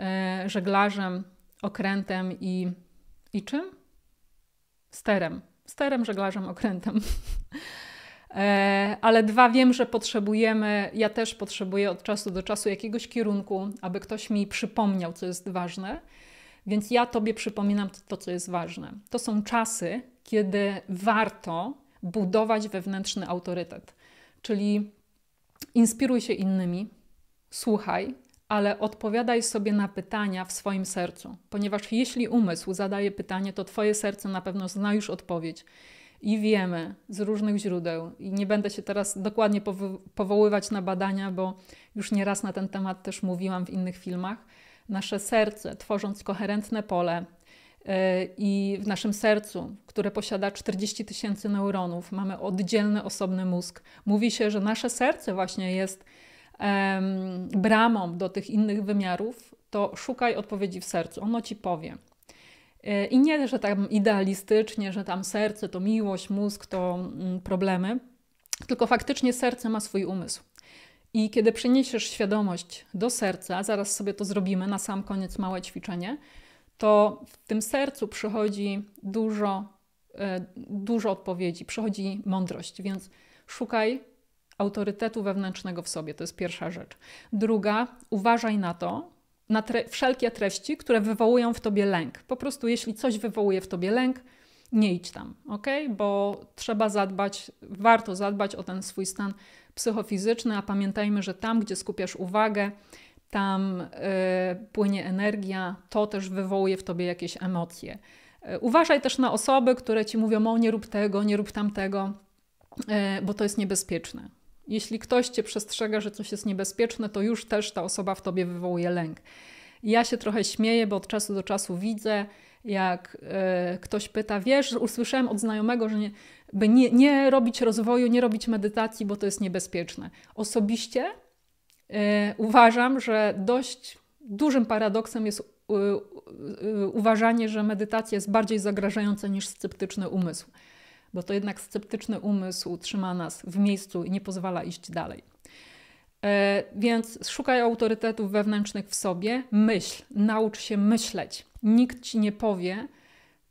e, żeglarzem, okrętem i, i czym? Sterem. Sterem, żeglarzem, okrętem. E, ale dwa, wiem, że potrzebujemy, ja też potrzebuję od czasu do czasu jakiegoś kierunku, aby ktoś mi przypomniał, co jest ważne. Więc ja Tobie przypominam to, co jest ważne. To są czasy, kiedy warto budować wewnętrzny autorytet. Czyli Inspiruj się innymi, słuchaj, ale odpowiadaj sobie na pytania w swoim sercu, ponieważ jeśli umysł zadaje pytanie, to Twoje serce na pewno zna już odpowiedź. I wiemy z różnych źródeł, i nie będę się teraz dokładnie powo powoływać na badania, bo już nieraz na ten temat też mówiłam w innych filmach. Nasze serce, tworząc koherentne pole, E, i w naszym sercu, które posiada 40 tysięcy neuronów, mamy oddzielny, osobny mózg. Mówi się, że nasze serce właśnie jest bramą do tych innych wymiarów, to szukaj odpowiedzi w sercu, ono ci powie. E, I nie, że tam idealistycznie, że tam serce to miłość, mózg to mm, problemy, tylko faktycznie serce ma swój umysł. I kiedy przyniesiesz świadomość do serca, zaraz sobie to zrobimy, na sam koniec małe ćwiczenie, to w tym sercu przychodzi dużo, e, dużo odpowiedzi, przychodzi mądrość, więc szukaj autorytetu wewnętrznego w sobie. To jest pierwsza rzecz. Druga, uważaj na to, na tre- wszelkie treści, które wywołują w tobie lęk. Po prostu, jeśli coś wywołuje w tobie lęk, nie idź tam, ok? Bo trzeba zadbać, warto zadbać o ten swój stan psychofizyczny, a pamiętajmy, że tam, gdzie skupiasz uwagę, tam y, płynie energia, to też wywołuje w tobie jakieś emocje. Y, uważaj też na osoby, które ci mówią: O, nie rób tego, nie rób tamtego, y, bo to jest niebezpieczne. Jeśli ktoś cię przestrzega, że coś jest niebezpieczne, to już też ta osoba w tobie wywołuje lęk. Ja się trochę śmieję, bo od czasu do czasu widzę, jak y, ktoś pyta, wiesz, usłyszałem od znajomego, że nie, by nie, nie robić rozwoju, nie robić medytacji, bo to jest niebezpieczne. Osobiście E, uważam, że dość dużym paradoksem jest e, e, uważanie, że medytacja jest bardziej zagrażająca niż sceptyczny umysł, bo to jednak sceptyczny umysł trzyma nas w miejscu i nie pozwala iść dalej. Więc szukaj autorytetów wewnętrznych w sobie, myśl, naucz się myśleć. Nikt ci nie powie,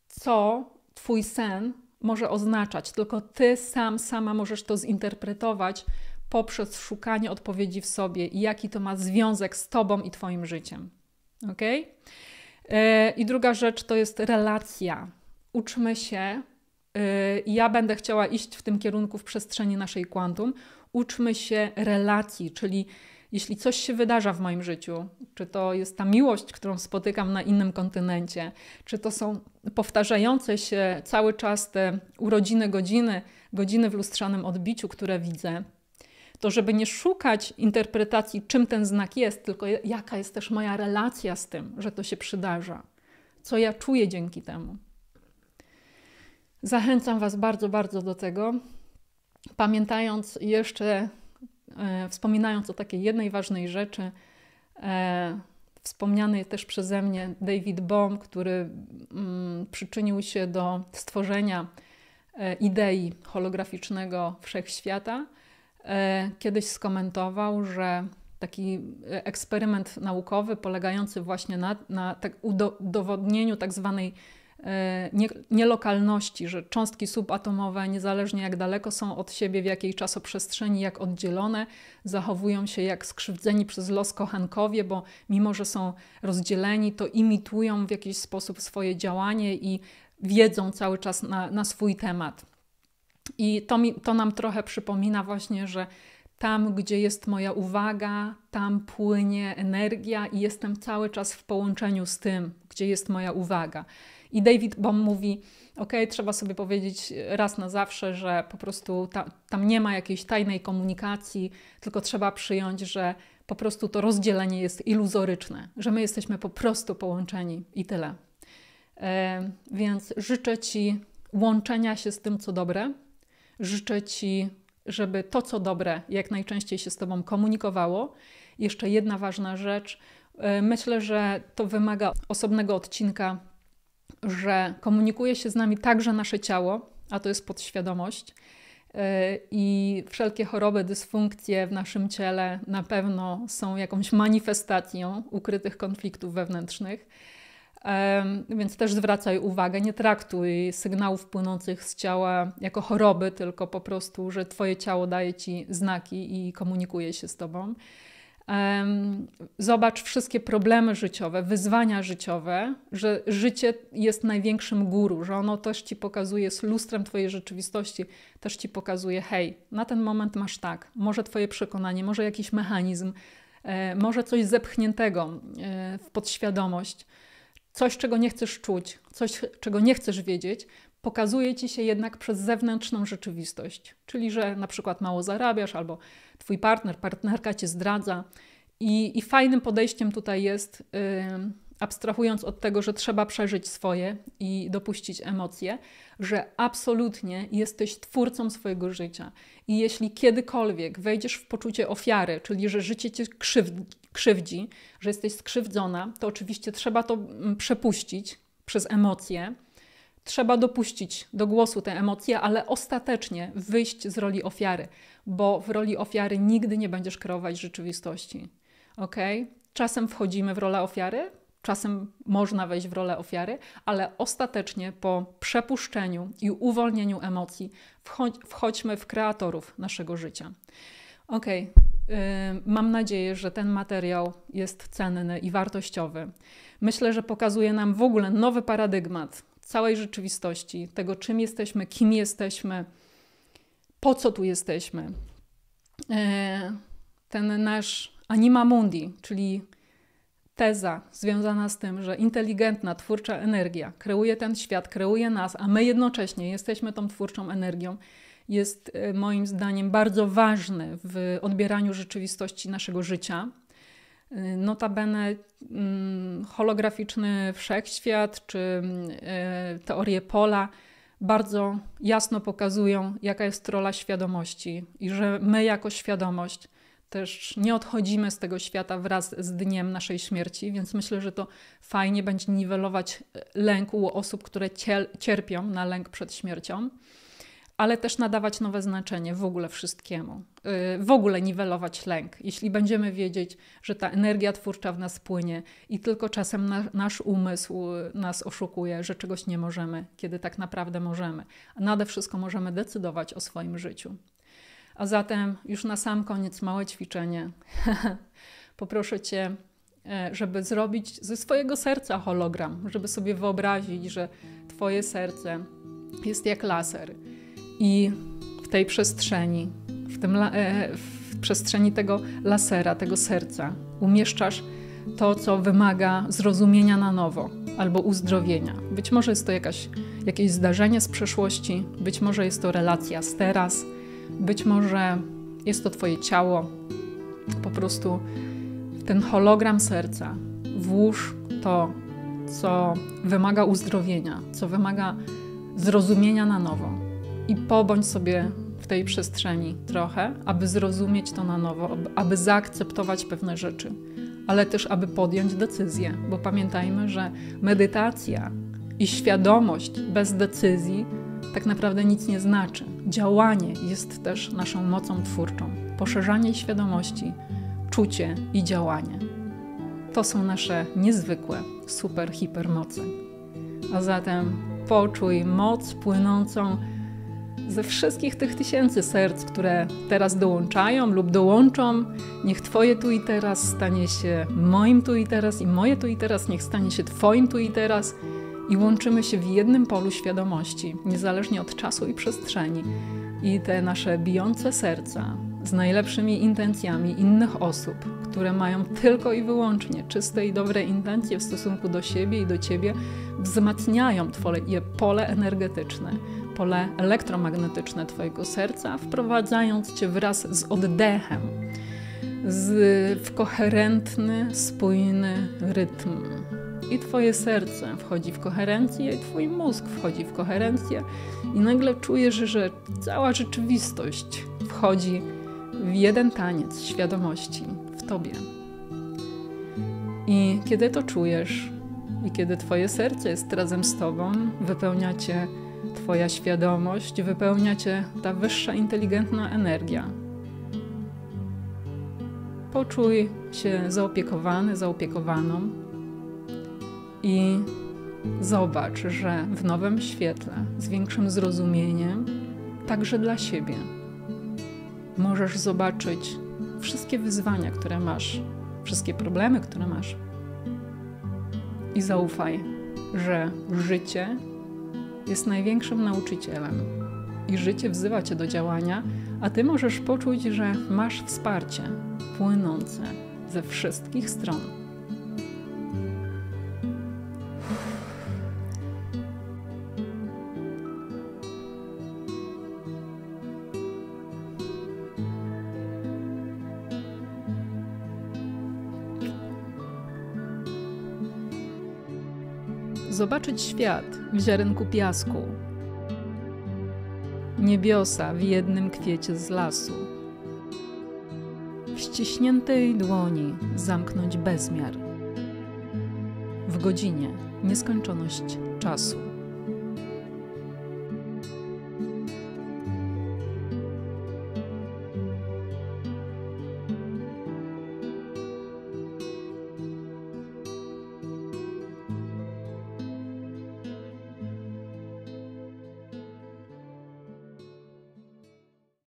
co twój sen może oznaczać, tylko ty sam, sama możesz to zinterpretować poprzez szukanie odpowiedzi w sobie i jaki to ma związek z Tobą i Twoim życiem. Ok? E, I druga rzecz to jest relacja. Uczmy się, e, ja będę chciała iść w tym kierunku w przestrzeni naszej kwantum. Uczmy się relacji, czyli jeśli coś się wydarza w moim życiu, czy to jest ta miłość, którą spotykam na innym kontynencie, czy to są powtarzające się cały czas te urodziny, godziny, godziny w lustrzanym odbiciu, które widzę, to żeby nie szukać interpretacji, czym ten znak jest, tylko jaka jest też moja relacja z tym, że to się przydarza, co ja czuję dzięki temu. Zachęcam Was bardzo, bardzo do tego. Pamiętając jeszcze, e, wspominając o takiej jednej ważnej rzeczy, e, wspomniany też przeze mnie David Bohm, który mm, przyczynił się do stworzenia e, idei holograficznego wszechświata. E, kiedyś skomentował, że taki e, eksperyment naukowy polegający właśnie na, na tak udowodnieniu tak zwanej e, nie, nielokalności, że cząstki subatomowe, niezależnie jak daleko są od siebie, w jakiej czasoprzestrzeni, jak oddzielone, zachowują się jak skrzywdzeni przez los kochankowie, bo mimo, że są rozdzieleni, to imitują w jakiś sposób swoje działanie i wiedzą cały czas na, na swój temat. I to, mi, to nam trochę przypomina właśnie, że tam, gdzie jest moja uwaga, tam płynie energia i jestem cały czas w połączeniu z tym, gdzie jest moja uwaga. I David Bohm mówi: OK, trzeba sobie powiedzieć raz na zawsze, że po prostu ta, tam nie ma jakiejś tajnej komunikacji, tylko trzeba przyjąć, że po prostu to rozdzielenie jest iluzoryczne, że my jesteśmy po prostu połączeni i tyle. E, więc życzę Ci łączenia się z tym, co dobre, Życzę Ci, żeby to, co dobre, jak najczęściej się z Tobą komunikowało. Jeszcze jedna ważna rzecz. E, myślę, że to wymaga osobnego odcinka, że komunikuje się z nami także nasze ciało, a to jest podświadomość. E, I wszelkie choroby, dysfunkcje w naszym ciele na pewno są jakąś manifestacją ukrytych konfliktów wewnętrznych. Więc też zwracaj uwagę, nie traktuj sygnałów płynących z ciała jako choroby, tylko po prostu, że Twoje ciało daje Ci znaki i komunikuje się z Tobą. Zobacz wszystkie problemy życiowe, wyzwania życiowe, że życie jest największym guru, że ono też ci pokazuje, jest lustrem Twojej rzeczywistości, też ci pokazuje, hej, na ten moment masz tak, może Twoje przekonanie, może jakiś mechanizm, e, może coś zepchniętego e, w podświadomość Coś, czego nie chcesz czuć, coś, czego nie chcesz wiedzieć, pokazuje ci się jednak przez zewnętrzną rzeczywistość. Czyli, że na przykład mało zarabiasz, albo twój partner, partnerka cię zdradza. I, i fajnym podejściem tutaj jest. Yy, abstrahując od tego, że trzeba przeżyć swoje i dopuścić emocje, że absolutnie jesteś twórcą swojego życia. I jeśli kiedykolwiek wejdziesz w poczucie ofiary, czyli że życie cię krzywdzi, że jesteś skrzywdzona, to oczywiście trzeba to mm, przepuścić przez emocje. Trzeba dopuścić do głosu te emocje, ale ostatecznie wyjść z roli ofiary, bo w roli ofiary nigdy nie będziesz kreować rzeczywistości. Ok? Czasem wchodzimy w rolę ofiary, czasem można wejść w rolę ofiary, ale ostatecznie po przepuszczeniu i uwolnieniu emocji wchodźmy w kreatorów naszego życia. OK, mam nadzieję, że ten materiał jest cenny i wartościowy. Myślę, że pokazuje nam w ogóle nowy paradygmat całej rzeczywistości, tego czym jesteśmy, kim jesteśmy, po co tu jesteśmy. Y, ten nasz anima mundi, czyli teza związana z tym, że inteligentna, twórcza energia kreuje ten świat, kreuje nas, a my jednocześnie jesteśmy tą twórczą energią, jest e, moim zdaniem bardzo ważny w odbieraniu rzeczywistości naszego życia. E, notabene mm, holograficzny wszechświat czy mm, e, teorie pola bardzo jasno pokazują, jaka jest rola świadomości i że my jako świadomość też nie odchodzimy z tego świata wraz z dniem naszej śmierci, więc myślę, że to fajnie będzie niwelować e, lęk u osób, które cierpią na lęk przed śmiercią, ale też nadawać nowe znaczenie w ogóle wszystkiemu, e, w ogóle niwelować lęk. Jeśli będziemy wiedzieć, że ta energia twórcza w nas płynie i tylko czasem na, nasz umysł e, nas oszukuje, że czegoś nie możemy, kiedy tak naprawdę możemy, a nade wszystko możemy decydować o swoim życiu. A zatem już na sam koniec małe ćwiczenie. Poproszę Cię, e, żeby zrobić ze swojego serca hologram, żeby sobie wyobrazić, że Twoje serce jest jak laser i w tej przestrzeni, w, tym, e, w przestrzeni tego lasera, tego serca, umieszczasz to, co wymaga zrozumienia na nowo albo uzdrowienia. Być może jest to jakaś, jakieś zdarzenie z przeszłości, być może jest to relacja z teraz być może jest to Twoje ciało, po prostu ten hologram serca. Włóż to, co wymaga uzdrowienia, co wymaga zrozumienia na nowo i pobądź sobie w tej przestrzeni trochę, aby zrozumieć to na nowo, aby zaakceptować pewne rzeczy, ale też aby podjąć decyzję, bo pamiętajmy, że medytacja i świadomość bez decyzji tak naprawdę nic nie znaczy. Działanie jest też naszą mocą twórczą. Poszerzanie świadomości, czucie i działanie. To są nasze niezwykłe, super hipermocy. A zatem poczuj moc płynącą ze wszystkich tych tysięcy serc, które teraz dołączają lub dołączą. Niech Twoje tu i teraz stanie się moim tu i teraz i moje tu i teraz niech stanie się Twoim tu i teraz i łączymy się w jednym polu świadomości, niezależnie od czasu i przestrzeni. I te nasze bijące serca z najlepszymi intencjami innych osób, które mają tylko i wyłącznie czyste i dobre intencje w stosunku do siebie i do ciebie, wzmacniają Twoje pole energetyczne, pole elektromagnetyczne Twojego serca, wprowadzając Cię wraz z oddechem z, w koherentny, spójny rytm i twoje serce wchodzi w koherencję, i twój mózg wchodzi w koherencję, i nagle czujesz, że cała rzeczywistość wchodzi w jeden taniec świadomości w tobie. I kiedy to czujesz, i kiedy twoje serce jest razem z tobą, wypełniacie twoja świadomość, wypełniacie ta wyższa inteligentna energia, poczuj się zaopiekowany, zaopiekowaną i zobacz, że w nowym świetle, z większym zrozumieniem, także dla siebie, możesz zobaczyć wszystkie wyzwania, które masz, wszystkie problemy, które masz. I zaufaj, że życie jest największym nauczycielem i życie wzywa cię do działania, a ty możesz poczuć, że masz wsparcie płynące ze wszystkich stron. zobaczyć świat w ziarenku piasku. Niebiosa w jednym kwiecie z lasu. W ściśniętej dłoni zamknąć bezmiar. W godzinie nieskończoność czasu.